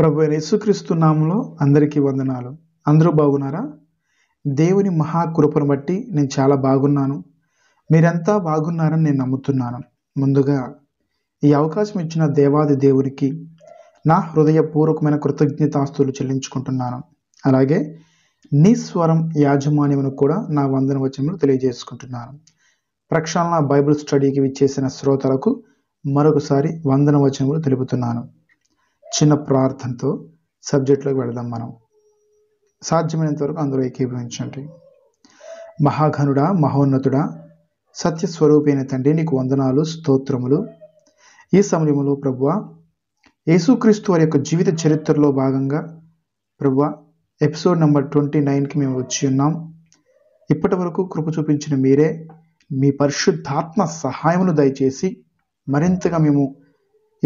ప్రభు యేసుక్రీస్తు నామంలో అందరికీ వందనాలు అందరూ బాగున్నారా దేవుని మహాకృపను బట్టి నేను చాలా బాగున్నాను మీరంతా బాగున్నారని నేను నమ్ముతున్నాను ముందుగా ఈ అవకాశం ఇచ్చిన దేవాది దేవునికి నా హృదయపూర్వకమైన కృతజ్ఞతాస్తులు చెల్లించుకుంటున్నాను అలాగే నీ స్వరం యాజమాన్యమును కూడా నా వందన వచనంలో తెలియజేసుకుంటున్నాను ప్రక్షాళన బైబిల్ స్టడీకి విచ్చేసిన శ్రోతలకు మరొకసారి వందన వచనములు తెలుపుతున్నాను చిన్న ప్రార్థనతో సబ్జెక్ట్లోకి వెళదాం మనం సాధ్యమైనంత వరకు అందులో ఏకీభవించండి మహాఘనుడా మహోన్నతుడా సత్యస్వరూపైన తండ్రి నీకు వందనాలు స్తోత్రములు ఈ సమయంలో ప్రభువ యేసుక్రీస్తు వారి యొక్క జీవిత చరిత్రలో భాగంగా ప్రభువ ఎపిసోడ్ నెంబర్ ట్వంటీ నైన్కి మేము వచ్చి ఉన్నాం ఇప్పటి వరకు కృప చూపించిన మీరే మీ పరిశుద్ధాత్మ సహాయమును దయచేసి మరింతగా మేము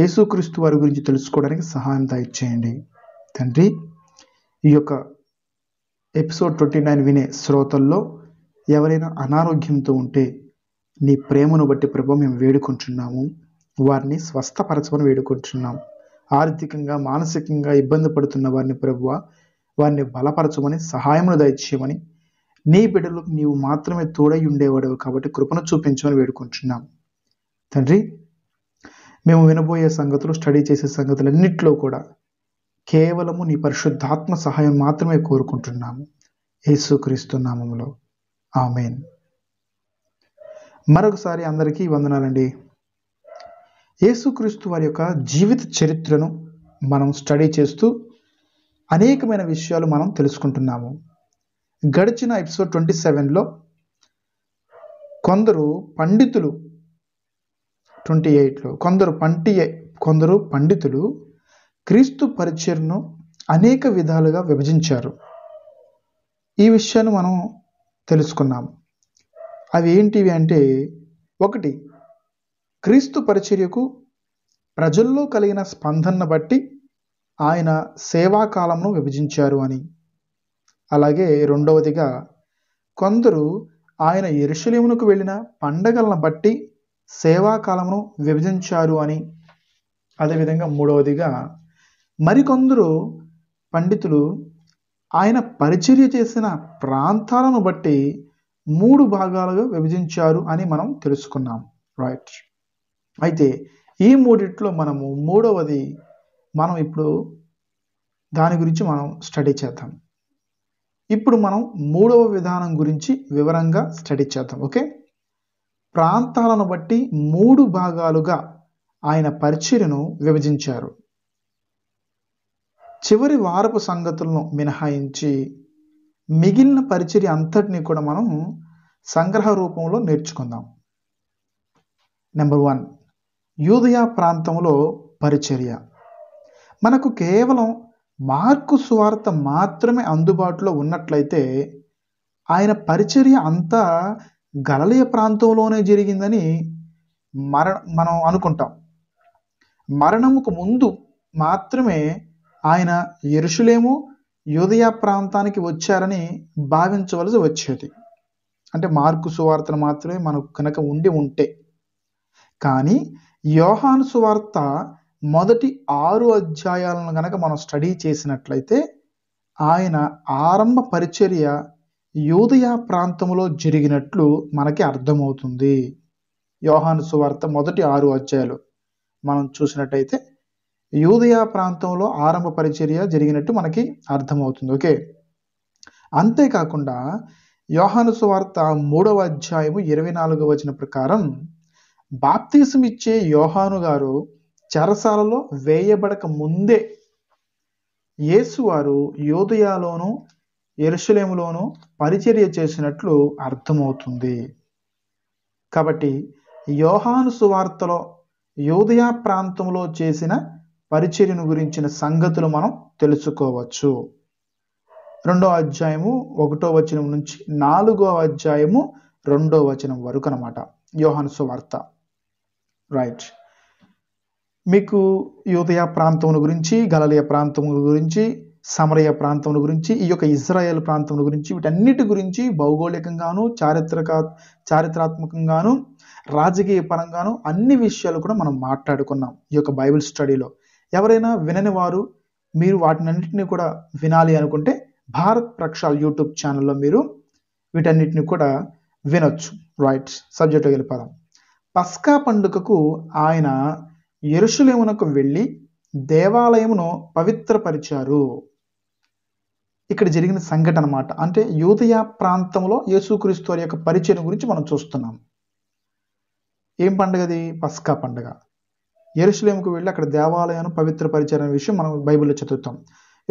యేసుక్రీస్తు వారి గురించి తెలుసుకోవడానికి సహాయం దయచేయండి తండ్రి ఈ యొక్క ఎపిసోడ్ ట్వంటీ నైన్ వినే శ్రోతల్లో ఎవరైనా అనారోగ్యంతో ఉంటే నీ ప్రేమను బట్టి ప్రభు మేము వేడుకుంటున్నాము వారిని స్వస్థపరచమని వేడుకుంటున్నాం ఆర్థికంగా మానసికంగా ఇబ్బంది పడుతున్న వారిని ప్రభువ వారిని బలపరచమని సహాయమును దయచేయమని నీ బిడ్డలకు నీవు మాత్రమే తోడై ఉండేవాడు కాబట్టి కృపను చూపించమని వేడుకుంటున్నాం తండ్రి మేము వినబోయే సంగతులు స్టడీ చేసే సంగతులన్నింటిలో కూడా కేవలము నీ పరిశుద్ధాత్మ సహాయం మాత్రమే కోరుకుంటున్నాము యేసుక్రీస్తు నామంలో ఆమెన్ మరొకసారి అందరికీ వందనాలండి యేసుక్రీస్తు వారి యొక్క జీవిత చరిత్రను మనం స్టడీ చేస్తూ అనేకమైన విషయాలు మనం తెలుసుకుంటున్నాము గడిచిన ఎపిసోడ్ ట్వంటీ సెవెన్లో కొందరు పండితులు ట్వంటీ ఎయిట్లో కొందరు పంటి కొందరు పండితులు క్రీస్తు పరిచయను అనేక విధాలుగా విభజించారు ఈ విషయాన్ని మనం తెలుసుకున్నాము అవి ఏంటివి అంటే ఒకటి క్రీస్తు పరిచర్యకు ప్రజల్లో కలిగిన స్పందనను బట్టి ఆయన సేవాకాలంను విభజించారు అని అలాగే రెండవదిగా కొందరు ఆయన ఎరుశలేమునకు వెళ్ళిన పండగలను బట్టి సేవాకాలమును విభజించారు అని అదేవిధంగా మూడవదిగా మరికొందరు పండితులు ఆయన పరిచర్య చేసిన ప్రాంతాలను బట్టి మూడు భాగాలుగా విభజించారు అని మనం తెలుసుకున్నాం రైట్ అయితే ఈ మూడిట్లో మనము మూడవది మనం ఇప్పుడు దాని గురించి మనం స్టడీ చేద్దాం ఇప్పుడు మనం మూడవ విధానం గురించి వివరంగా స్టడీ చేద్దాం ఓకే ప్రాంతాలను బట్టి మూడు భాగాలుగా ఆయన పరిచర్యను విభజించారు చివరి వారపు సంగతులను మినహాయించి మిగిలిన పరిచర్య అంతటిని కూడా మనం సంగ్రహ రూపంలో నేర్చుకుందాం నెంబర్ వన్ యూదయా ప్రాంతంలో పరిచర్య మనకు కేవలం మార్కు సువార్త మాత్రమే అందుబాటులో ఉన్నట్లయితే ఆయన పరిచర్య అంతా గలలియ ప్రాంతంలోనే జరిగిందని మర మనం అనుకుంటాం మరణముకు ముందు మాత్రమే ఆయన ఎరుషులేము యోధయ ప్రాంతానికి వచ్చారని భావించవలసి వచ్చేది అంటే మార్కు సువార్తను మాత్రమే మనకు కనుక ఉండి ఉంటే కానీ యోహాను సువార్త మొదటి ఆరు అధ్యాయాలను కనుక మనం స్టడీ చేసినట్లయితే ఆయన ఆరంభ పరిచర్య యూదయా ప్రాంతంలో జరిగినట్లు మనకి అర్థమవుతుంది యోహాను సువార్త మొదటి ఆరు అధ్యాయులు మనం చూసినట్టయితే యూదయా ప్రాంతంలో ఆరంభ పరిచర్య జరిగినట్టు మనకి అర్థమవుతుంది ఓకే అంతేకాకుండా యోహాను సువార్త మూడవ అధ్యాయము ఇరవై నాలుగవ వచన ప్రకారం బాప్తీసం ఇచ్చే యోహాను గారు చెరసాలలో వేయబడక ముందే యేసువారు యోదయాలోను ఎరుసలేములోను పరిచర్య చేసినట్లు అర్థమవుతుంది కాబట్టి యోహాను సువార్తలో యోధయా ప్రాంతంలో చేసిన పరిచర్యను గురించిన సంగతులు మనం తెలుసుకోవచ్చు రెండో అధ్యాయము ఒకటో వచనం నుంచి నాలుగో అధ్యాయము రెండో వచనం వరకు అనమాట యోహాను సువార్త రైట్ మీకు యూదయా ప్రాంతముల గురించి గలలియ ప్రాంతముల గురించి సమరయ ప్రాంతం గురించి ఈ యొక్క ఇజ్రాయెల్ ప్రాంతం గురించి వీటన్నిటి గురించి భౌగోళికంగాను చారిత్రక చారిత్రాత్మకంగాను రాజకీయ పరంగాను అన్ని విషయాలు కూడా మనం మాట్లాడుకున్నాం ఈ యొక్క బైబిల్ స్టడీలో ఎవరైనా వినని వారు మీరు వాటినన్నింటినీ కూడా వినాలి అనుకుంటే భారత్ ప్రక్షాల్ యూట్యూబ్ ఛానల్లో మీరు వీటన్నిటిని కూడా వినొచ్చు రైట్ సబ్జెక్ట్ వెళ్ళిపోదాం పస్కా పండుగకు ఆయన ఎరుసలేమునకు వెళ్ళి దేవాలయమును పవిత్రపరిచారు ఇక్కడ జరిగిన సంఘటన అనమాట అంటే యూదయ ప్రాంతంలో యేసుక్రీస్తు వారి యొక్క పరిచయం గురించి మనం చూస్తున్నాం ఏం పండుగది పస్కా పండుగ ఎరుసలేముకు వెళ్ళి అక్కడ దేవాలయాన్ని పవిత్రపరిచారనే విషయం మనం బైబిల్లో చదువుతాం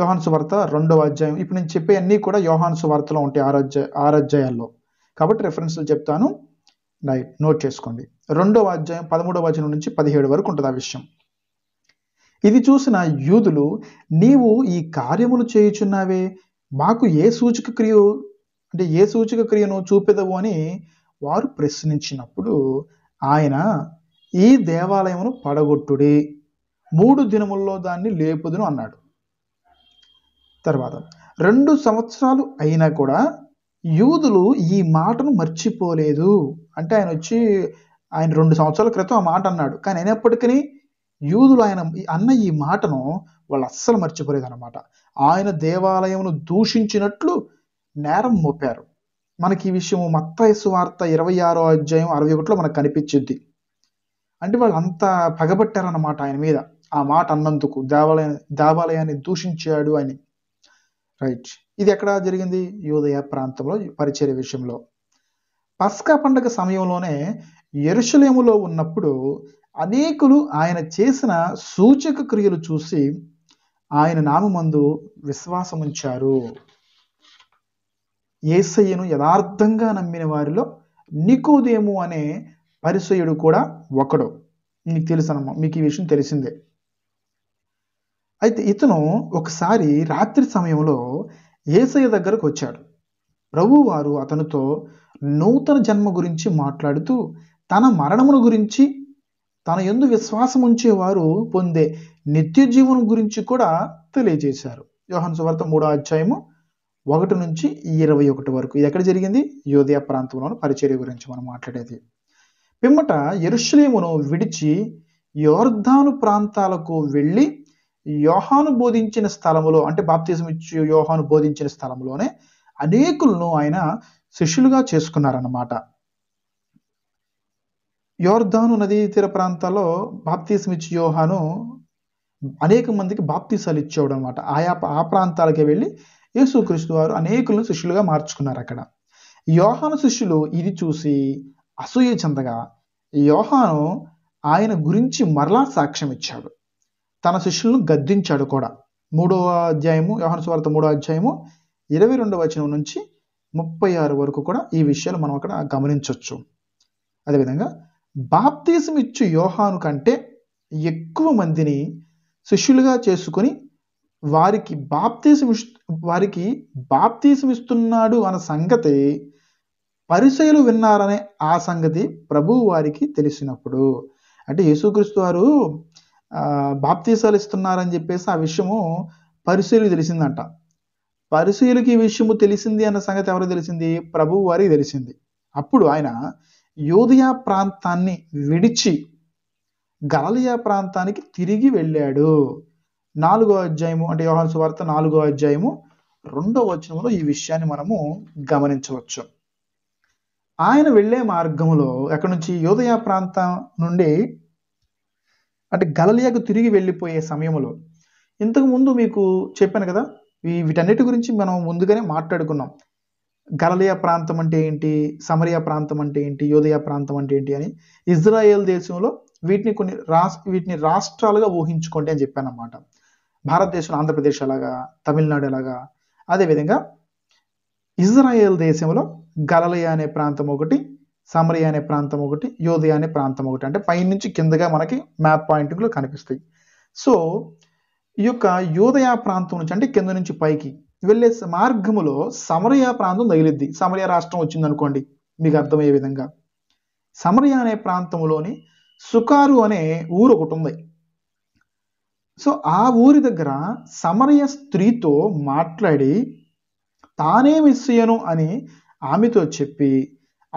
యోహాన్సు వార్త రెండవ అధ్యాయం ఇప్పుడు నేను చెప్పే అన్నీ కూడా యోహాన్సు వార్తలో ఉంటాయి ఆరాధ్య ఆరాధ్యాయాల్లో కాబట్టి రెఫరెన్స్లు చెప్తాను రైట్ నోట్ చేసుకోండి రెండవ అధ్యాయం పదమూడవ అధ్యాయం నుంచి పదిహేడు వరకు ఉంటుంది ఆ విషయం ఇది చూసిన యూదులు నీవు ఈ కార్యములు చేయుచున్నావే మాకు ఏ సూచక క్రియ అంటే ఏ సూచక క్రియను చూపెదవు అని వారు ప్రశ్నించినప్పుడు ఆయన ఈ దేవాలయమును పడగొట్టుడి మూడు దినముల్లో దాన్ని లేపుదును అన్నాడు తర్వాత రెండు సంవత్సరాలు అయినా కూడా యూదులు ఈ మాటను మర్చిపోలేదు అంటే ఆయన వచ్చి ఆయన రెండు సంవత్సరాల క్రితం ఆ మాట అన్నాడు కానీ అయినప్పటికీ యూదులు ఆయన అన్న ఈ మాటను వాళ్ళు అస్సలు మర్చిపోలేదు అనమాట ఆయన దేవాలయమును దూషించినట్లు నేరం మోపారు మనకి ఈ విషయము మత్తయసు వార్త ఇరవై ఆరో అధ్యాయం అరవై ఒకటిలో మనకు కనిపించింది అంటే వాళ్ళు అంత పగబట్టారన్నమాట ఆయన మీద ఆ మాట అన్నందుకు దేవాలయ దేవాలయాన్ని దూషించాడు అని రైట్ ఇది ఎక్కడ జరిగింది యోదయ ప్రాంతంలో పరిచర్య విషయంలో పస్కా పండగ సమయంలోనే ఎరుషలేములో ఉన్నప్పుడు అనేకులు ఆయన చేసిన సూచక క్రియలు చూసి ఆయన నామందు విశ్వాసముంచారు ఏసయ్యను యథార్థంగా నమ్మిన వారిలో నికోదేము అనే పరిసయుడు కూడా ఒకడు మీకు తెలుసనమ్మా మీకు ఈ విషయం తెలిసిందే అయితే ఇతను ఒకసారి రాత్రి సమయంలో ఏసయ్య దగ్గరకు వచ్చాడు ప్రభువారు అతనితో నూతన జన్మ గురించి మాట్లాడుతూ తన మరణమును గురించి తన ఎందు విశ్వాసం ఉంచేవారు పొందే నిత్య జీవనం గురించి కూడా తెలియజేశారు యోహన్ సువార్త మూడో అధ్యాయము ఒకటి నుంచి ఇరవై ఒకటి వరకు ఎక్కడ జరిగింది యోధియా ప్రాంతంలోని పరిచర్య గురించి మనం మాట్లాడేది పిమ్మట ఎరుషులేమును విడిచి యోర్ధాను ప్రాంతాలకు వెళ్ళి యోహాను బోధించిన స్థలంలో అంటే బాప్తిజం ఇచ్చి యోహాను బోధించిన స్థలంలోనే అనేకులను ఆయన శిష్యులుగా చేసుకున్నారన్నమాట యోర్ధాను నదీ తీర ప్రాంతాల్లో బాప్తీసమిచ్చి యోహాను అనేక మందికి బాప్తీసాలు ఇచ్చేవాడు అనమాట ఆయా ఆ ప్రాంతాలకి వెళ్ళి యేసుక్రీస్తు వారు అనేకులను శిష్యులుగా మార్చుకున్నారు అక్కడ యోహాను శిష్యులు ఇది చూసి అసూయ చెందగా యోహాను ఆయన గురించి మరలా సాక్ష్యం ఇచ్చాడు తన శిష్యులను గద్దించాడు కూడా మూడవ అధ్యాయము యోహాను స్వార్థ మూడో అధ్యాయము ఇరవై రెండవ వచనం నుంచి ముప్పై ఆరు వరకు కూడా ఈ విషయాలు మనం అక్కడ గమనించవచ్చు అదేవిధంగా బాప్తీసం ఇచ్చు యోహాను కంటే ఎక్కువ మందిని శిష్యులుగా చేసుకుని వారికి బాప్తీసం వారికి బాప్తీసం ఇస్తున్నాడు అన్న సంగతి పరిశైలు విన్నారనే ఆ సంగతి ప్రభు వారికి తెలిసినప్పుడు అంటే యేసుక్రీస్తు వారు బాప్తీసాలు ఇస్తున్నారని చెప్పేసి ఆ విషయము పరిశీలు తెలిసిందంట పరిశీలికి విషయము తెలిసింది అన్న సంగతి ఎవరు తెలిసింది ప్రభు వారికి తెలిసింది అప్పుడు ఆయన యోధియా ప్రాంతాన్ని విడిచి గలలియా ప్రాంతానికి తిరిగి వెళ్ళాడు నాలుగో అధ్యాయము అంటే యోహాన్ సువార్త నాలుగో అధ్యాయము రెండో వచనంలో ఈ విషయాన్ని మనము గమనించవచ్చు ఆయన వెళ్ళే మార్గంలో ఎక్కడి నుంచి యోధయ ప్రాంతం నుండి అంటే గలలియాకు తిరిగి వెళ్ళిపోయే సమయంలో ఇంతకు ముందు మీకు చెప్పాను కదా వీటన్నిటి గురించి మనం ముందుగానే మాట్లాడుకున్నాం గలలియ ప్రాంతం అంటే ఏంటి సమరియా ప్రాంతం అంటే ఏంటి యోదయ ప్రాంతం అంటే ఏంటి అని ఇజ్రాయెల్ దేశంలో వీటిని కొన్ని రాస్ వీటిని రాష్ట్రాలుగా ఊహించుకోండి అని చెప్పాను అనమాట భారతదేశంలో ఆంధ్రప్రదేశ్ అలాగా తమిళనాడు అలాగా అదేవిధంగా ఇజ్రాయెల్ దేశంలో గలలియ అనే ప్రాంతం ఒకటి సమరియా అనే ప్రాంతం ఒకటి యోదయ అనే ప్రాంతం ఒకటి అంటే పైనుంచి కిందగా మనకి మ్యాప్ పాయింటింగ్లో కనిపిస్తాయి సో ఈ యొక్క యోదయా ప్రాంతం నుంచి అంటే కింద నుంచి పైకి వెళ్ళే మార్గములో సమరయ ప్రాంతం తగిలిద్ది సమరయ రాష్ట్రం వచ్చిందనుకోండి మీకు అర్థమయ్యే విధంగా సమరయ అనే ప్రాంతంలోని సుకారు అనే ఊరు ఒకటి ఉంది సో ఆ ఊరి దగ్గర సమరయ స్త్రీతో మాట్లాడి తానే మిస్సయ్యను అని ఆమెతో చెప్పి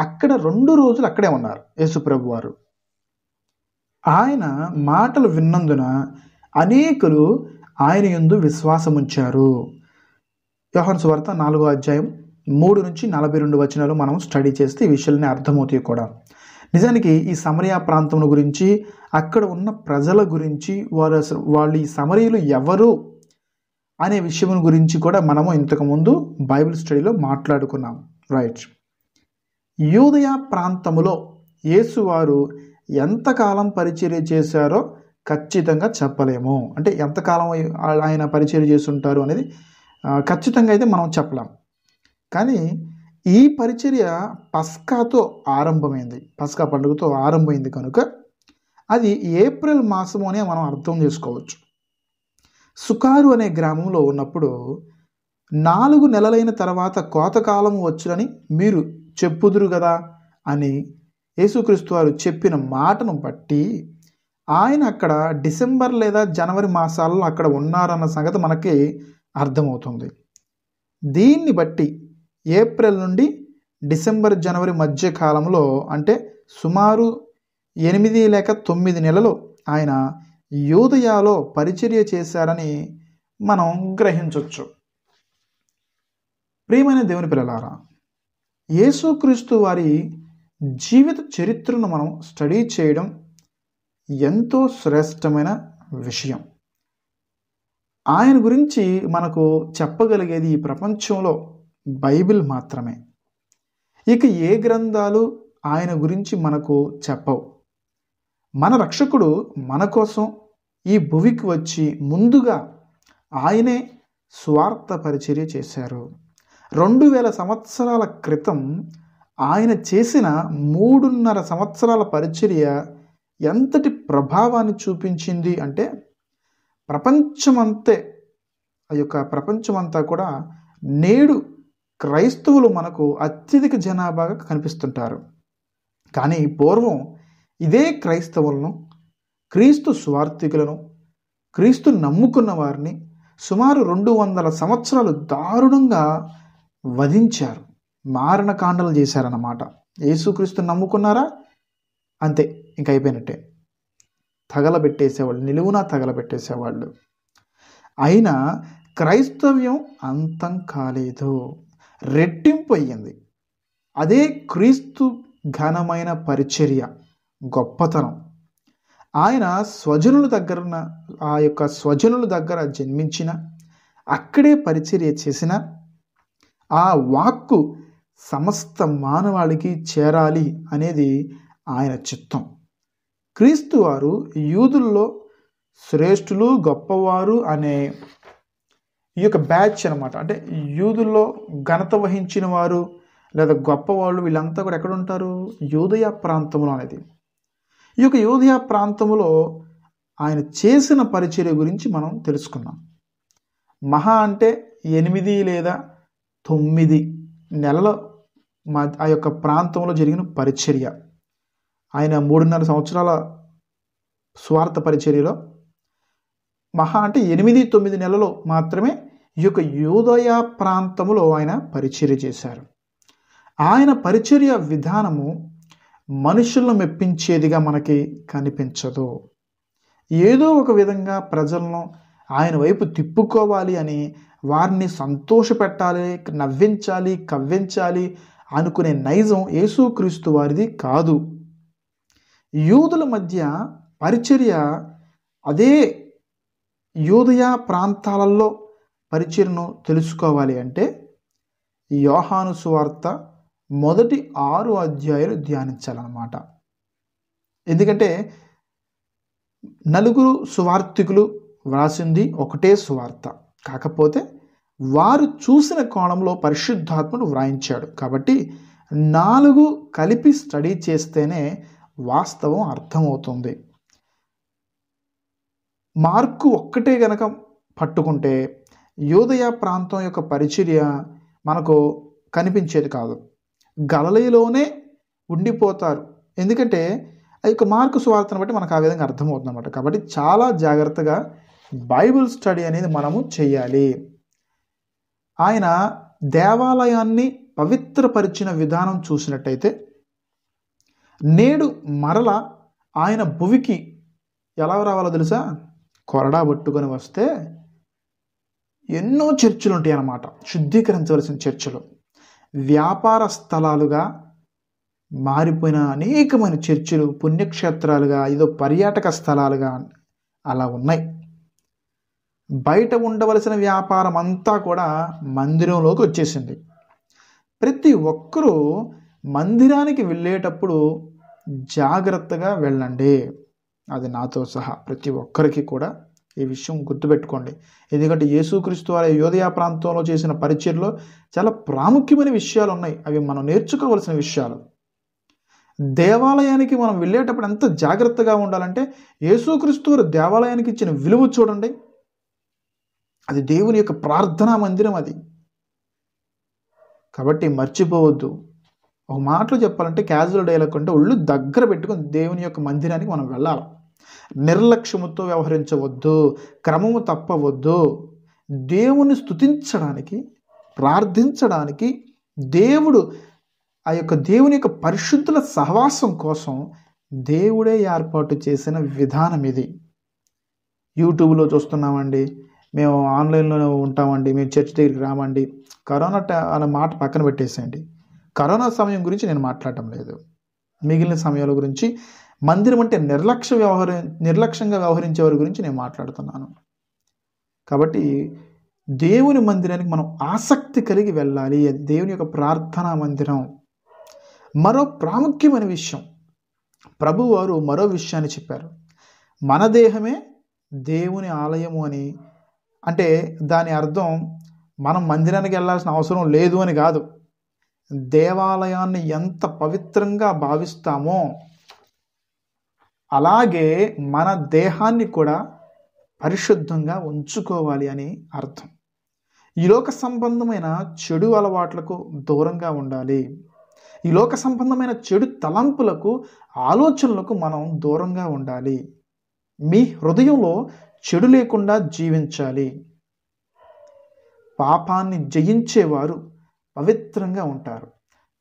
అక్కడ రెండు రోజులు అక్కడే ఉన్నారు యేసుప్రభు వారు ఆయన మాటలు విన్నందున అనేకులు ఆయన ఎందు విశ్వాసముంచారు యోహాన్స్ వార్త నాలుగో అధ్యాయం మూడు నుంచి నలభై రెండు వచనాలు మనం స్టడీ చేస్తే ఈ విషయాలని అర్థమవుతాయి కూడా నిజానికి ఈ సమరయా ప్రాంతం గురించి అక్కడ ఉన్న ప్రజల గురించి వారు వాళ్ళు ఈ సమరీయులు ఎవరు అనే విషయం గురించి కూడా మనము ఇంతకుముందు బైబిల్ స్టడీలో మాట్లాడుకున్నాం రైట్ యూదయ ప్రాంతములో యేసువారు ఎంతకాలం పరిచర్య చేశారో ఖచ్చితంగా చెప్పలేము అంటే ఎంతకాలం ఆయన పరిచయం చేస్తుంటారు అనేది ఖచ్చితంగా అయితే మనం చెప్పలేం కానీ ఈ పరిచర్య పస్కాతో ఆరంభమైంది పస్కా పండుగతో ఆరంభమైంది కనుక అది ఏప్రిల్ మాసము అనే మనం అర్థం చేసుకోవచ్చు సుకారు అనే గ్రామంలో ఉన్నప్పుడు నాలుగు నెలలైన తర్వాత కోతకాలం వచ్చునని మీరు చెప్పుదురు కదా అని యేసుక్రీస్తు వారు చెప్పిన మాటను బట్టి ఆయన అక్కడ డిసెంబర్ లేదా జనవరి మాసాలలో అక్కడ ఉన్నారన్న సంగతి మనకి అర్థమవుతుంది దీన్ని బట్టి ఏప్రిల్ నుండి డిసెంబర్ జనవరి మధ్య కాలంలో అంటే సుమారు ఎనిమిది లేక తొమ్మిది నెలలు ఆయన యూదయాలో పరిచర్య చేశారని మనం గ్రహించవచ్చు ప్రియమైన దేవుని పిల్లలారా యేసుక్రీస్తు వారి జీవిత చరిత్రను మనం స్టడీ చేయడం ఎంతో శ్రేష్టమైన విషయం ఆయన గురించి మనకు చెప్పగలిగేది ఈ ప్రపంచంలో బైబిల్ మాత్రమే ఇక ఏ గ్రంథాలు ఆయన గురించి మనకు చెప్పవు మన రక్షకుడు మన కోసం ఈ భువికి వచ్చి ముందుగా ఆయనే స్వార్థ పరిచర్య చేశారు రెండు వేల సంవత్సరాల క్రితం ఆయన చేసిన మూడున్నర సంవత్సరాల పరిచర్య ఎంతటి ప్రభావాన్ని చూపించింది అంటే ప్రపంచమంతే ఆ యొక్క ప్రపంచమంతా కూడా నేడు క్రైస్తవులు మనకు అత్యధిక జనాభాగా కనిపిస్తుంటారు కానీ పూర్వం ఇదే క్రైస్తవులను క్రీస్తు స్వార్థికులను క్రీస్తు నమ్ముకున్న వారిని సుమారు రెండు వందల సంవత్సరాలు దారుణంగా వధించారు మారణకాండలు చేశారన్నమాట యేసుక్రీస్తు నమ్ముకున్నారా అంతే ఇంక అయిపోయినట్టే తగలబెట్టేసేవాళ్ళు నిలువునా తగలబెట్టేసేవాళ్ళు అయినా క్రైస్తవ్యం అంతం కాలేదు రెట్టింపు అయ్యింది అదే క్రీస్తు ఘనమైన పరిచర్య గొప్పతనం ఆయన స్వజనుల దగ్గరన ఆ యొక్క స్వజనుల దగ్గర జన్మించిన అక్కడే పరిచర్య చేసిన ఆ వాక్కు సమస్త మానవాళికి చేరాలి అనేది ఆయన చిత్తం క్రీస్తువారు యూదుల్లో శ్రేష్ఠులు గొప్పవారు అనే ఈ యొక్క బ్యాచ్ అనమాట అంటే యూదుల్లో ఘనత వహించిన వారు లేదా గొప్పవాళ్ళు వీళ్ళంతా కూడా ఎక్కడ ఉంటారు యూదయ ప్రాంతంలో అనేది ఈ యొక్క యూదయ ప్రాంతంలో ఆయన చేసిన పరిచర్య గురించి మనం తెలుసుకున్నాం మహా అంటే ఎనిమిది లేదా తొమ్మిది నెలల మా ఆ యొక్క ప్రాంతంలో జరిగిన పరిచర్య ఆయన మూడున్నర సంవత్సరాల స్వార్థ పరిచర్యలో మహా అంటే ఎనిమిది తొమ్మిది నెలలు మాత్రమే ఈ యొక్క యూదయ ప్రాంతములో ఆయన పరిచర్య చేశారు ఆయన పరిచర్య విధానము మనుషులను మెప్పించేదిగా మనకి కనిపించదు ఏదో ఒక విధంగా ప్రజలను ఆయన వైపు తిప్పుకోవాలి అని వారిని సంతోషపెట్టాలి నవ్వించాలి కవ్వించాలి అనుకునే నైజం యేసుక్రీస్తు వారిది కాదు యూదుల మధ్య పరిచర్య అదే యూదయ ప్రాంతాలలో పరిచర్ను తెలుసుకోవాలి అంటే యోహాను సువార్త మొదటి ఆరు అధ్యాయులు ధ్యానించాలన్నమాట ఎందుకంటే నలుగురు సువార్థికులు వ్రాసింది ఒకటే సువార్త కాకపోతే వారు చూసిన కోణంలో పరిశుద్ధాత్మను వ్రాయించాడు కాబట్టి నాలుగు కలిపి స్టడీ చేస్తేనే వాస్తవం అర్థమవుతుంది మార్కు ఒక్కటే గనక పట్టుకుంటే యోదయ ప్రాంతం యొక్క పరిచర్య మనకు కనిపించేది కాదు గలలయలోనే ఉండిపోతారు ఎందుకంటే ఆ యొక్క మార్కు స్వార్థను బట్టి మనకు ఆ విధంగా అర్థమవుతుంది అనమాట కాబట్టి చాలా జాగ్రత్తగా బైబిల్ స్టడీ అనేది మనము చేయాలి ఆయన దేవాలయాన్ని పవిత్రపరిచిన విధానం చూసినట్టయితే నేడు మరల ఆయన భువికి ఎలా రావాలో తెలుసా కొరడా పట్టుకొని వస్తే ఎన్నో చర్చలు ఉంటాయి అన్నమాట శుద్ధీకరించవలసిన చర్చలు వ్యాపార స్థలాలుగా మారిపోయిన అనేకమైన చర్చలు పుణ్యక్షేత్రాలుగా ఏదో పర్యాటక స్థలాలుగా అలా ఉన్నాయి బయట ఉండవలసిన వ్యాపారం అంతా కూడా మందిరంలోకి వచ్చేసింది ప్రతి ఒక్కరూ మందిరానికి వెళ్ళేటప్పుడు జాగ్రత్తగా వెళ్ళండి అది నాతో సహా ప్రతి ఒక్కరికి కూడా ఈ విషయం గుర్తుపెట్టుకోండి ఎందుకంటే యేసుక్రీస్తు వారి యోధయా ప్రాంతంలో చేసిన పరిచయలో చాలా ప్రాముఖ్యమైన విషయాలు ఉన్నాయి అవి మనం నేర్చుకోవలసిన విషయాలు దేవాలయానికి మనం వెళ్ళేటప్పుడు ఎంత జాగ్రత్తగా ఉండాలంటే యేసుక్రీస్తు వారు దేవాలయానికి ఇచ్చిన విలువ చూడండి అది దేవుని యొక్క ప్రార్థనా మందిరం అది కాబట్టి మర్చిపోవద్దు ఒక మాటలు చెప్పాలంటే క్యాజువల్ డైలాగ్ అంటే ఒళ్ళు దగ్గర పెట్టుకుని దేవుని యొక్క మందిరానికి మనం వెళ్ళాలి నిర్లక్ష్యముతో వ్యవహరించవద్దు క్రమము తప్పవద్దు దేవుని స్థుతించడానికి ప్రార్థించడానికి దేవుడు ఆ యొక్క దేవుని యొక్క పరిశుద్ధుల సహవాసం కోసం దేవుడే ఏర్పాటు చేసిన విధానం ఇది యూట్యూబ్లో చూస్తున్నామండి మేము ఆన్లైన్లో ఉంటామండి మేము చర్చ్ దగ్గరికి రామండి కరోనా అనే మాట పక్కన పెట్టేసేయండి కరోనా సమయం గురించి నేను మాట్లాడటం లేదు మిగిలిన సమయాల గురించి మందిరం అంటే నిర్లక్ష్య వ్యవహరి నిర్లక్ష్యంగా వ్యవహరించే వారి గురించి నేను మాట్లాడుతున్నాను కాబట్టి దేవుని మందిరానికి మనం ఆసక్తి కలిగి వెళ్ళాలి దేవుని యొక్క ప్రార్థనా మందిరం మరో ప్రాముఖ్యమైన విషయం ప్రభువారు మరో విషయాన్ని చెప్పారు మన దేహమే దేవుని ఆలయము అని అంటే దాని అర్థం మనం మందిరానికి వెళ్ళాల్సిన అవసరం లేదు అని కాదు దేవాలయాన్ని ఎంత పవిత్రంగా భావిస్తామో అలాగే మన దేహాన్ని కూడా పరిశుద్ధంగా ఉంచుకోవాలి అని అర్థం ఈ లోక సంబంధమైన చెడు అలవాట్లకు దూరంగా ఉండాలి ఈ లోక సంబంధమైన చెడు తలంపులకు ఆలోచనలకు మనం దూరంగా ఉండాలి మీ హృదయంలో చెడు లేకుండా జీవించాలి పాపాన్ని జయించేవారు పవిత్రంగా ఉంటారు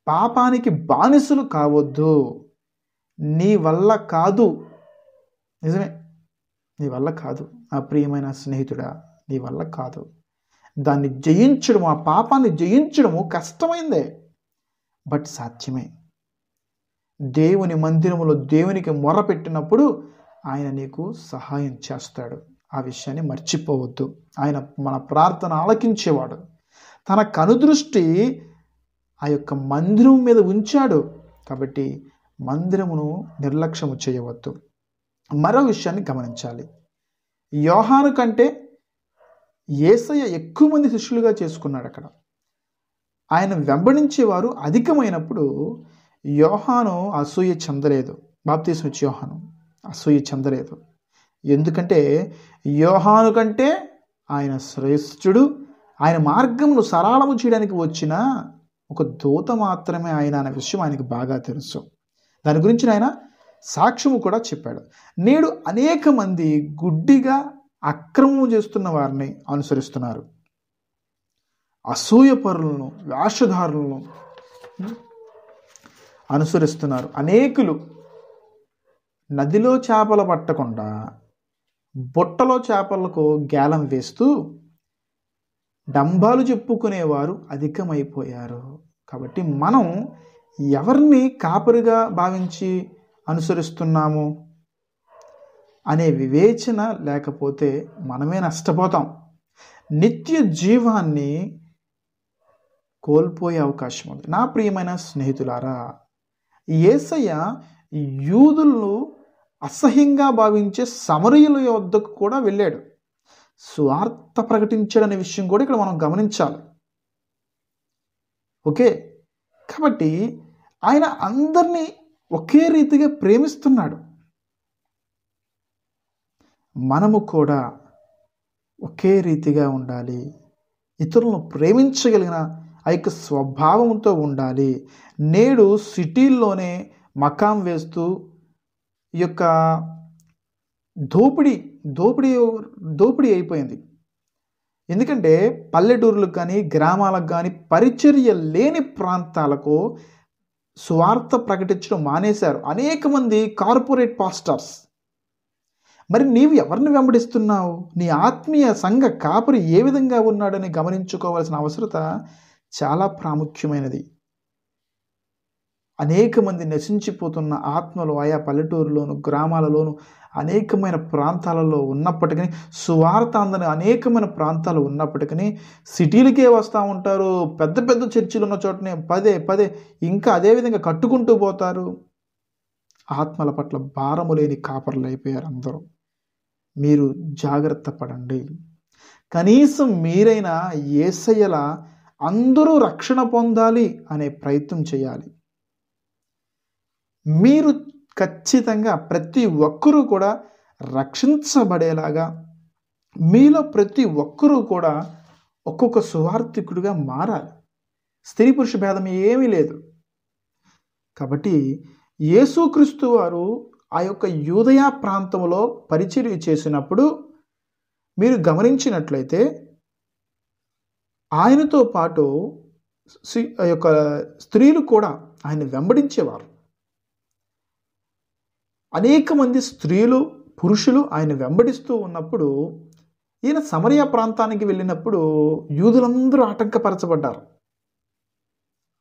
పాపానికి బానిసలు కావద్దు నీ వల్ల కాదు నిజమే నీ వల్ల కాదు నా ప్రియమైన స్నేహితుడా నీ వల్ల కాదు దాన్ని జయించడం ఆ పాపాన్ని జయించడము కష్టమైందే బట్ సాధ్యమే దేవుని మందిరములో దేవునికి మొర పెట్టినప్పుడు ఆయన నీకు సహాయం చేస్తాడు ఆ విషయాన్ని మర్చిపోవద్దు ఆయన మన ప్రార్థన ఆలకించేవాడు తన కనుదృష్టి ఆ యొక్క మందిరం మీద ఉంచాడు కాబట్టి మందిరమును నిర్లక్ష్యము చేయవద్దు మరో విషయాన్ని గమనించాలి యోహాను కంటే ఏసయ్య ఎక్కువ మంది శిష్యులుగా చేసుకున్నాడు అక్కడ ఆయన వెంబడించేవారు అధికమైనప్పుడు యోహాను అసూయ చెందలేదు బాప్తీసం వచ్చి యోహాను అసూయ చెందలేదు ఎందుకంటే యోహాను కంటే ఆయన శ్రేష్ఠుడు ఆయన మార్గమును సరళము చేయడానికి వచ్చిన ఒక దూత మాత్రమే ఆయన అనే విషయం ఆయనకు బాగా తెలుసు దాని గురించి ఆయన సాక్ష్యము కూడా చెప్పాడు నేడు అనేక మంది గుడ్డిగా అక్రమము చేస్తున్న వారిని అనుసరిస్తున్నారు అసూయపరులను వ్యాషధారులను అనుసరిస్తున్నారు అనేకులు నదిలో చేపలు పట్టకుండా బుట్టలో చేపలకు గేలం వేస్తూ డంబాలు చెప్పుకునేవారు అధికమైపోయారు కాబట్టి మనం ఎవరిని కాపరిగా భావించి అనుసరిస్తున్నాము అనే వివేచన లేకపోతే మనమే నష్టపోతాం నిత్య జీవాన్ని కోల్పోయే అవకాశం ఉంది నా ప్రియమైన స్నేహితులారా ఏసయ్య యూదులు అసహ్యంగా భావించే సమరయుల వద్దకు కూడా వెళ్ళాడు స్వార్థ అనే విషయం కూడా ఇక్కడ మనం గమనించాలి ఓకే కాబట్టి ఆయన అందరినీ ఒకే రీతిగా ప్రేమిస్తున్నాడు మనము కూడా ఒకే రీతిగా ఉండాలి ఇతరులను ప్రేమించగలిగిన ఆ యొక్క స్వభావంతో ఉండాలి నేడు సిటీల్లోనే మకాం వేస్తూ ఈ యొక్క దోపిడీ దోపిడీ దోపిడీ అయిపోయింది ఎందుకంటే పల్లెటూర్లకు కానీ గ్రామాలకు కానీ పరిచర్య లేని ప్రాంతాలకు స్వార్థ ప్రకటించడం మానేశారు అనేక మంది కార్పొరేట్ పాస్టర్స్ మరి నీవు ఎవరిని వెంబడిస్తున్నావు నీ ఆత్మీయ సంఘ కాపురి ఏ విధంగా ఉన్నాడని గమనించుకోవాల్సిన అవసరత చాలా ప్రాముఖ్యమైనది అనేక మంది నశించిపోతున్న ఆత్మలు ఆయా పల్లెటూరులోను గ్రామాలలోను అనేకమైన ప్రాంతాలలో ఉన్నప్పటికీ సువార్త అందని అనేకమైన ప్రాంతాలు ఉన్నప్పటికీ సిటీలకే వస్తూ ఉంటారు పెద్ద పెద్ద చర్చిలు ఉన్న చోటనే పదే పదే ఇంకా అదేవిధంగా కట్టుకుంటూ పోతారు ఆత్మల పట్ల భారము లేని కాపర్లు అయిపోయారు అందరూ మీరు జాగ్రత్త పడండి కనీసం మీరైనా ఏసయ్యలా అందరూ రక్షణ పొందాలి అనే ప్రయత్నం చేయాలి మీరు ఖచ్చితంగా ప్రతి ఒక్కరూ కూడా రక్షించబడేలాగా మీలో ప్రతి ఒక్కరూ కూడా ఒక్కొక్క సువార్థికుడిగా మారాలి స్త్రీ పురుష భేదం ఏమీ లేదు కాబట్టి యేసుక్రీస్తు వారు ఆ యొక్క యూదయ ప్రాంతంలో పరిచర్య చేసినప్పుడు మీరు గమనించినట్లయితే ఆయనతో పాటు యొక్క స్త్రీలు కూడా ఆయన వెంబడించేవారు అనేక మంది స్త్రీలు పురుషులు ఆయన వెంబడిస్తూ ఉన్నప్పుడు ఈయన సమరయ ప్రాంతానికి వెళ్ళినప్పుడు యూదులందరూ ఆటంకపరచబడ్డారు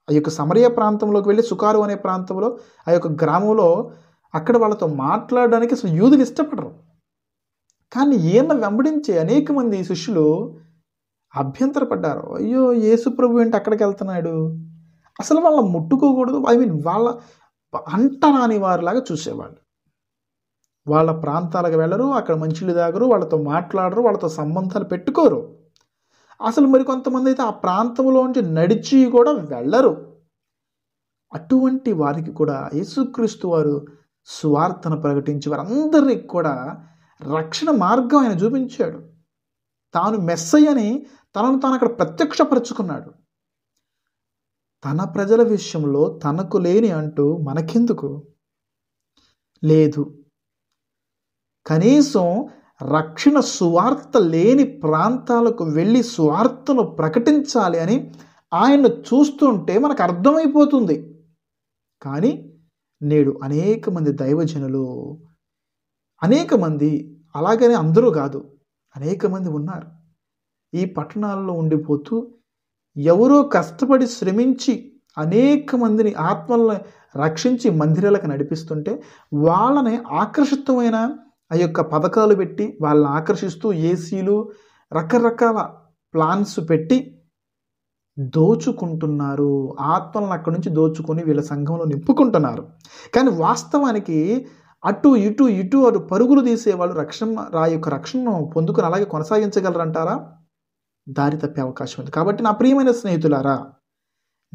ఆ యొక్క సమరయ ప్రాంతంలోకి వెళ్ళి సుకారు అనే ప్రాంతంలో ఆ యొక్క గ్రామంలో అక్కడ వాళ్ళతో మాట్లాడడానికి అసలు యూదులు ఇష్టపడరు కానీ ఈయన వెంబడించే అనేక మంది శిష్యులు అభ్యంతరపడ్డారు అయ్యో యేసు ప్రభు ఏంటి అక్కడికి వెళ్తున్నాడు అసలు వాళ్ళ ముట్టుకోకూడదు ఐ మీన్ వాళ్ళ అంటరాని వారిలాగా చూసేవాళ్ళు వాళ్ళ ప్రాంతాలకు వెళ్ళరు అక్కడ మంచిలు తాగరు వాళ్ళతో మాట్లాడరు వాళ్ళతో సంబంధాలు పెట్టుకోరు అసలు మరి కొంతమంది అయితే ఆ ప్రాంతంలోంచి నడిచి కూడా వెళ్ళరు అటువంటి వారికి కూడా యేసుక్రీస్తు వారు స్వార్థను ప్రకటించి వారందరికీ కూడా రక్షణ మార్గం ఆయన చూపించాడు తాను మెస్సయ్యని తనను తాను అక్కడ ప్రత్యక్షపరుచుకున్నాడు తన ప్రజల విషయంలో తనకు లేని అంటూ మనకెందుకు లేదు కనీసం రక్షణ సువార్త లేని ప్రాంతాలకు వెళ్ళి సువార్తను ప్రకటించాలి అని ఆయన్ను చూస్తుంటే మనకు అర్థమైపోతుంది కానీ నేడు అనేక మంది దైవజనులు అనేక మంది అలాగనే అందరూ కాదు అనేక మంది ఉన్నారు ఈ పట్టణాల్లో ఉండిపోతూ ఎవరో కష్టపడి శ్రమించి అనేక మందిని ఆత్మలను రక్షించి మందిరాలకు నడిపిస్తుంటే వాళ్ళని ఆకర్షితమైన ఆ యొక్క పథకాలు పెట్టి వాళ్ళని ఆకర్షిస్తూ ఏసీలు రకరకాల ప్లాన్స్ పెట్టి దోచుకుంటున్నారు ఆత్మలను అక్కడి నుంచి దోచుకొని వీళ్ళ సంఘంలో నింపుకుంటున్నారు కానీ వాస్తవానికి అటు ఇటు ఇటు అటు పరుగులు వాళ్ళు రక్షణ రా యొక్క రక్షణను పొందుకుని అలాగే కొనసాగించగలరంటారా దారి తప్పే అవకాశం ఉంది కాబట్టి నా ప్రియమైన స్నేహితులారా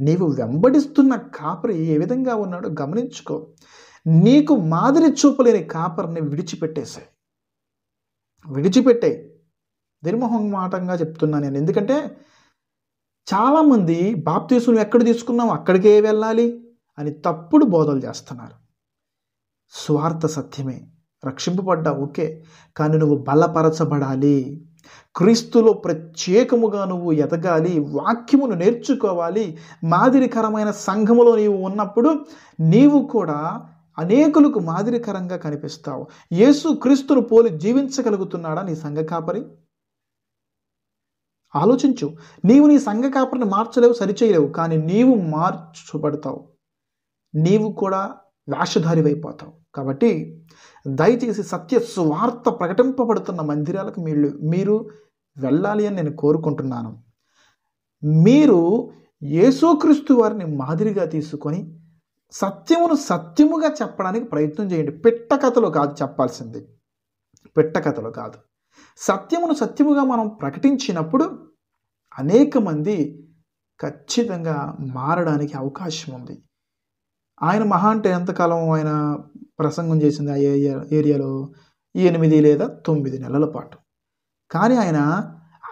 నీవు వెంబడిస్తున్న కాపరి ఏ విధంగా ఉన్నాడో గమనించుకో నీకు మాదిరి చూపలేని కాపర్ని విడిచిపెట్టేశాయి విడిచిపెట్టే దిర్మోహం మాటంగా చెప్తున్నాను నేను ఎందుకంటే చాలామంది బాప్తీసులు ఎక్కడ తీసుకున్నావు అక్కడికే వెళ్ళాలి అని తప్పుడు బోధలు చేస్తున్నారు స్వార్థ సత్యమే రక్షింపబడ్డా ఓకే కానీ నువ్వు బలపరచబడాలి క్రీస్తులో ప్రత్యేకముగా నువ్వు ఎదగాలి వాక్యమును నేర్చుకోవాలి మాదిరికరమైన సంఘములో నీవు ఉన్నప్పుడు నీవు కూడా అనేకులకు మాదిరికరంగా కనిపిస్తావు యేసు క్రీస్తును పోలి జీవించగలుగుతున్నాడా నీ సంఘ కాపరి ఆలోచించు నీవు నీ సంఘ కాపరిని మార్చలేవు సరిచేయలేవు కానీ నీవు మార్చబడతావు నీవు కూడా అయిపోతావు కాబట్టి దయచేసి సత్య సువార్త ప్రకటింపబడుతున్న మందిరాలకు మీరు మీరు వెళ్ళాలి అని నేను కోరుకుంటున్నాను మీరు యేసుక్రీస్తు వారిని మాదిరిగా తీసుకొని సత్యమును సత్యముగా చెప్పడానికి ప్రయత్నం చేయండి పిట్టకథలు కాదు చెప్పాల్సింది పిట్టకథలు కాదు సత్యమును సత్యముగా మనం ప్రకటించినప్పుడు అనేక మంది ఖచ్చితంగా మారడానికి అవకాశం ఉంది ఆయన మహా అంటే ఎంతకాలం ఆయన ప్రసంగం చేసింది ఆ ఏరియా ఏరియాలో ఎనిమిది లేదా తొమ్మిది నెలల పాటు కానీ ఆయన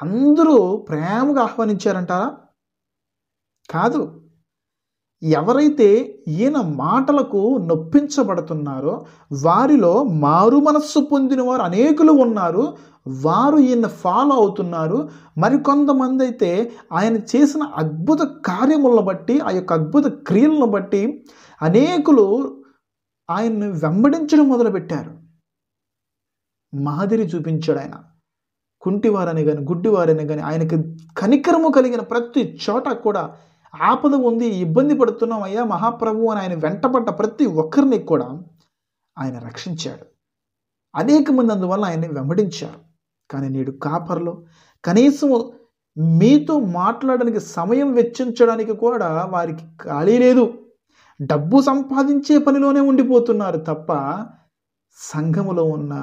అందరూ ప్రేమగా ఆహ్వానించారంటారా కాదు ఎవరైతే ఈయన మాటలకు నొప్పించబడుతున్నారో వారిలో మారు మనస్సు పొందిన వారు అనేకులు ఉన్నారు వారు ఈయన ఫాలో అవుతున్నారు మరికొంతమంది అయితే ఆయన చేసిన అద్భుత కార్యములను బట్టి ఆ యొక్క అద్భుత క్రియలను బట్టి అనేకులు ఆయన్ని వెంబడించడం మొదలుపెట్టారు మాదిరి చూపించాడు ఆయన కుంటివారని కానీ గుడ్డివారని కానీ ఆయనకి కనికరము కలిగిన ప్రతి చోట కూడా ఆపద ఉంది ఇబ్బంది పడుతున్నాం అయ్యా మహాప్రభు అని ఆయన వెంటబడ్డ ప్రతి ఒక్కరిని కూడా ఆయన రక్షించాడు అనేక మంది అందువల్ల ఆయన్ని వెంబడించారు కానీ నేడు కాపర్లో కనీసం మీతో మాట్లాడడానికి సమయం వెచ్చించడానికి కూడా వారికి ఖాళీ లేదు డబ్బు సంపాదించే పనిలోనే ఉండిపోతున్నారు తప్ప సంఘములో ఉన్న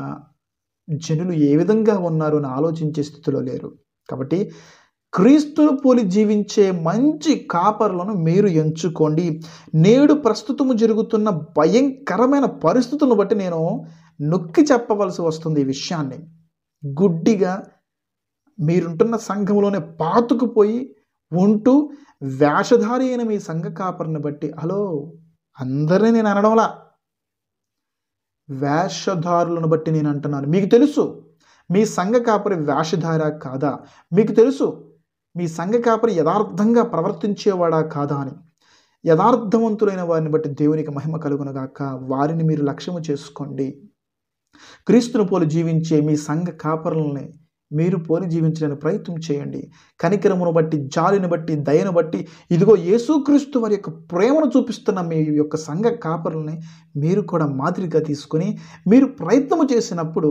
జనులు ఏ విధంగా ఉన్నారు అని ఆలోచించే స్థితిలో లేరు కాబట్టి క్రీస్తును పోలి జీవించే మంచి కాపర్లను మీరు ఎంచుకోండి నేడు ప్రస్తుతము జరుగుతున్న భయంకరమైన పరిస్థితులను బట్టి నేను నొక్కి చెప్పవలసి వస్తుంది ఈ విషయాన్ని గుడ్డిగా మీరుంటున్న సంఘంలోనే పాతుకుపోయి ఉంటూ వేషధారి అయిన మీ సంఘ కాపర్ని బట్టి హలో అందరినీ నేను అనడంలా వేషధారులను బట్టి నేను అంటున్నాను మీకు తెలుసు మీ సంఘ కాపరి వేషధార కాదా మీకు తెలుసు మీ సంఘ కాపరి యథార్థంగా ప్రవర్తించేవాడా కాదా అని యథార్థవంతులైన వారిని బట్టి దేవునికి మహిమ కలుగునగాక వారిని మీరు లక్ష్యము చేసుకోండి క్రీస్తును పోలు జీవించే మీ సంఘ కాపరులని మీరు పోలి జీవించడానికి ప్రయత్నం చేయండి కనికరమును బట్టి జాలిని బట్టి దయను బట్టి ఇదిగో యేసుక్రీస్తు వారి యొక్క ప్రేమను చూపిస్తున్న మీ యొక్క సంఘ కాపరుల్ని మీరు కూడా మాదిరిగా తీసుకొని మీరు ప్రయత్నము చేసినప్పుడు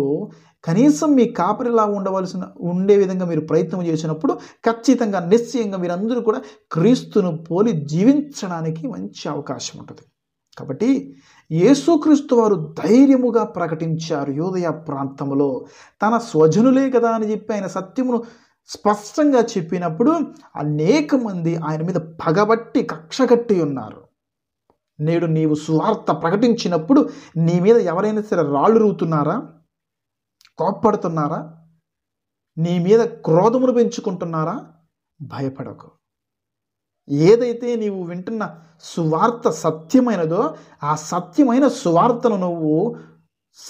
కనీసం మీ కాపరిలా ఉండవలసిన ఉండే విధంగా మీరు ప్రయత్నం చేసినప్పుడు ఖచ్చితంగా నిశ్చయంగా మీరందరూ కూడా క్రీస్తును పోలి జీవించడానికి మంచి అవకాశం ఉంటుంది కాబట్టి యేసుక్రీస్తు వారు ధైర్యముగా ప్రకటించారు యోదయ ప్రాంతంలో తన స్వజనులే కదా అని చెప్పి ఆయన సత్యమును స్పష్టంగా చెప్పినప్పుడు అనేక మంది ఆయన మీద పగబట్టి కక్షగట్టి ఉన్నారు నేడు నీవు సువార్త ప్రకటించినప్పుడు నీ మీద ఎవరైనా సరే రాళ్ళు రూతున్నారా కోప్పడుతున్నారా నీ మీద క్రోధమును పెంచుకుంటున్నారా భయపడకు ఏదైతే నీవు వింటున్న సువార్త సత్యమైనదో ఆ సత్యమైన సువార్తను నువ్వు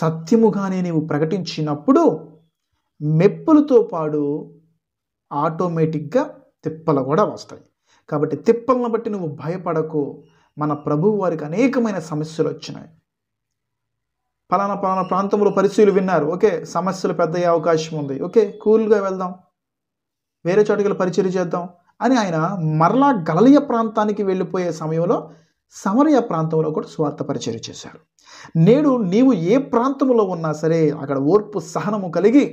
సత్యముగానే నీవు ప్రకటించినప్పుడు మెప్పులతో పాడు ఆటోమేటిక్గా తిప్పలు కూడా వస్తాయి కాబట్టి తిప్పలను బట్టి నువ్వు భయపడకు మన ప్రభువు వారికి అనేకమైన సమస్యలు వచ్చినాయి పలానా పలానా ప్రాంతంలో పరిస్థితులు విన్నారు ఓకే సమస్యలు పెద్దయ్యే అవకాశం ఉంది ఓకే కూల్గా వెళ్దాం వేరే చోటుకి పరిచయం చేద్దాం అని ఆయన మరలా గలలియ ప్రాంతానికి వెళ్ళిపోయే సమయంలో సమరయ ప్రాంతంలో కూడా స్వార్థ పరిచయం చేశారు నేడు నీవు ఏ ప్రాంతంలో ఉన్నా సరే అక్కడ ఓర్పు సహనము కలిగి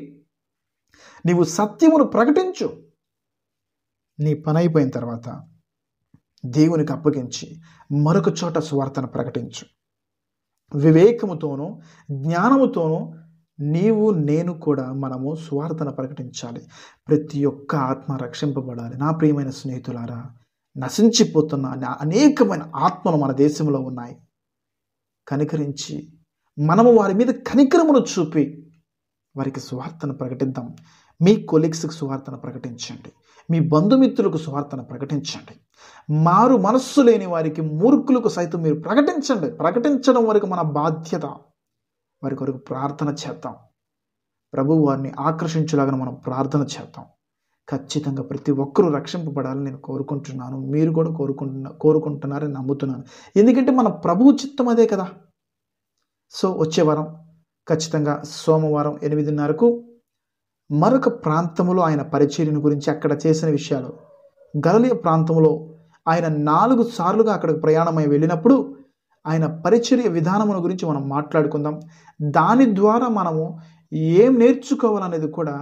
నీవు సత్యమును ప్రకటించు నీ పని అయిపోయిన తర్వాత దేవునికి అప్పగించి మరొక చోట స్వార్థను ప్రకటించు వివేకముతోనూ జ్ఞానముతోనూ నీవు నేను కూడా మనము స్వార్థన ప్రకటించాలి ప్రతి ఒక్క ఆత్మ రక్షింపబడాలి నా ప్రియమైన స్నేహితులారా నశించిపోతున్న అనేకమైన ఆత్మలు మన దేశంలో ఉన్నాయి కనికరించి మనము వారి మీద కనికరమును చూపి వారికి స్వార్థను ప్రకటిద్దాం మీ కొలీగ్స్కి స్వార్థను ప్రకటించండి మీ బంధుమిత్రులకు స్వార్థను ప్రకటించండి మారు మనస్సు లేని వారికి మూర్ఖులకు సైతం మీరు ప్రకటించండి ప్రకటించడం వరకు మన బాధ్యత వారి కొరకు ప్రార్థన చేద్దాం ప్రభు వారిని ఆకర్షించులాగా మనం ప్రార్థన చేద్దాం ఖచ్చితంగా ప్రతి ఒక్కరూ రక్షింపబడాలని నేను కోరుకుంటున్నాను మీరు కూడా కోరుకుంటున్నా కోరుకుంటున్నారని నమ్ముతున్నాను ఎందుకంటే మన ప్రభు చిత్తం అదే కదా సో వచ్చే వారం ఖచ్చితంగా సోమవారం ఎనిమిదిన్నరకు మరొక ప్రాంతంలో ఆయన పరిచర్యను గురించి అక్కడ చేసిన విషయాలు గలలియ ప్రాంతంలో ఆయన నాలుగు సార్లుగా అక్కడికి ప్రయాణమై వెళ్ళినప్పుడు ఆయన పరిచర్య విధానమును గురించి మనం మాట్లాడుకుందాం దాని ద్వారా మనము ఏం నేర్చుకోవాలనేది కూడా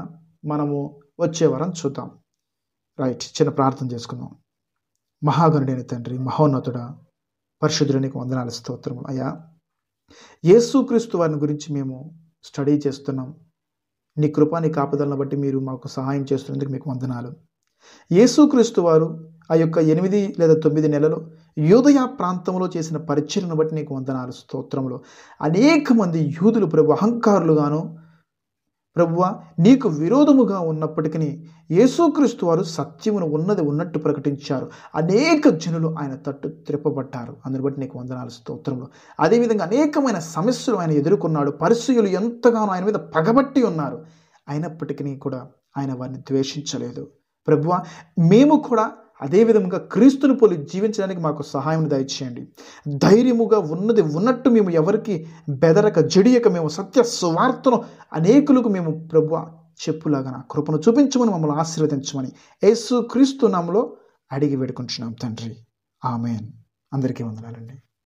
మనము వచ్చే వారం చూద్దాం రైట్ చిన్న ప్రార్థన చేసుకుందాం మహాగణుడైన తండ్రి మహోన్నతుడ పరిశుద్ధునికి వందనాలు స్తోత్రములు అయ్యా యేసుక్రీస్తు వారిని గురించి మేము స్టడీ చేస్తున్నాం నీ కృపా నీ కాపుదలను బట్టి మీరు మాకు సహాయం చేస్తున్నందుకు మీకు వందనాలు యేసుక్రీస్తు వారు ఆ యొక్క ఎనిమిది లేదా తొమ్మిది నెలలు యూదయ ప్రాంతంలో చేసిన పరిచయను బట్టి నీకు వందనాలు స్తోత్రములు అనేక మంది యూదులు ప్రభు అహంకారులుగాను ప్రభువ నీకు విరోధముగా ఉన్నప్పటికీ యేసుక్రీస్తు వారు సత్యమును ఉన్నది ఉన్నట్టు ప్రకటించారు అనేక జనులు ఆయన తట్టు త్రిప్పబడ్డారు అందుని బట్టి నీకు వందనాలు స్తోత్రములు అదేవిధంగా అనేకమైన సమస్యలు ఆయన ఎదుర్కొన్నాడు పరిస్థితులు ఎంతగానో ఆయన మీద పగబట్టి ఉన్నారు అయినప్పటికీ కూడా ఆయన వారిని ద్వేషించలేదు ప్రభువ మేము కూడా అదేవిధముగా క్రీస్తుని పోలి జీవించడానికి మాకు సహాయం దయచేయండి ధైర్యముగా ఉన్నది ఉన్నట్టు మేము ఎవరికి బెదరక జడియక మేము సత్య స్వార్థను అనేకులకు మేము ప్రభు చెప్పులాగన కృపను చూపించమని మమ్మల్ని ఆశీర్వదించమని యేసు క్రీస్తు నామలో అడిగి వేడుకుంటున్నాం తండ్రి ఆమెన్ అందరికీ వందనాలండి